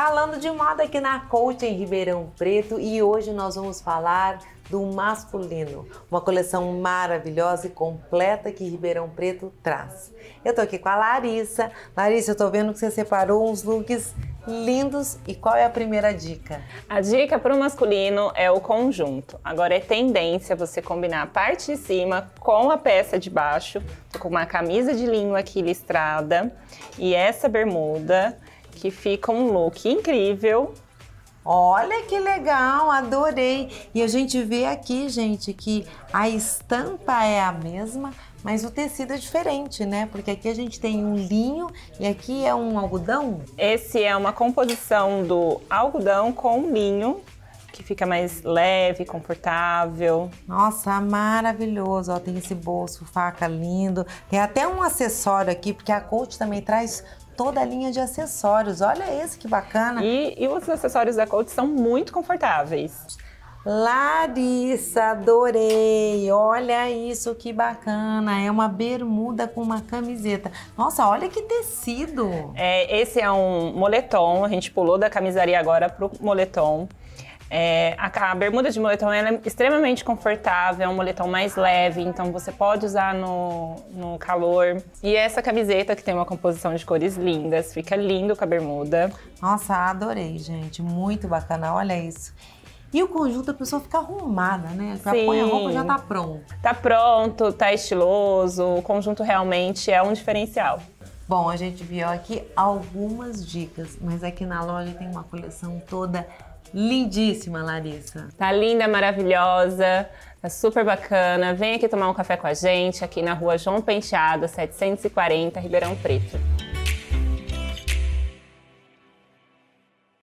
Falando de moda aqui na Coach em Ribeirão Preto e hoje nós vamos falar do masculino, uma coleção maravilhosa e completa que Ribeirão Preto traz. Eu tô aqui com a Larissa. Larissa, eu tô vendo que você separou uns looks lindos e qual é a primeira dica? A dica para o masculino é o conjunto. Agora é tendência você combinar a parte de cima com a peça de baixo. Tô com uma camisa de linho aqui listrada e essa bermuda que fica um look incrível. Olha que legal, adorei. E a gente vê aqui, gente, que a estampa é a mesma, mas o tecido é diferente, né? Porque aqui a gente tem um linho e aqui é um algodão. Esse é uma composição do algodão com linho que fica mais leve, confortável. Nossa, maravilhoso! Ó, tem esse bolso, faca lindo. Tem até um acessório aqui, porque a Coach também traz toda a linha de acessórios. Olha esse que bacana. E, e os acessórios da Coach são muito confortáveis. Larissa, adorei! Olha isso que bacana! É uma bermuda com uma camiseta. Nossa, olha que tecido! É, esse é um moletom, a gente pulou da camisaria agora pro moletom. É, a, a, bermuda de moletom é extremamente confortável, é um moletom mais leve, então você pode usar no, no calor. E é essa camiseta que tem uma composição de cores lindas, fica lindo com a bermuda. Nossa, adorei, gente. Muito bacana, olha isso. E o conjunto a pessoa fica arrumada, né? Você Sim. põe a roupa já tá pronto. Tá pronto, tá estiloso. O conjunto realmente é um diferencial. Bom, a gente viu aqui algumas dicas, mas aqui na loja tem uma coleção toda lindíssima, Larissa. Tá linda, maravilhosa, tá super bacana. Vem aqui tomar um café com a gente aqui na rua João Penteado, 740, Ribeirão Preto.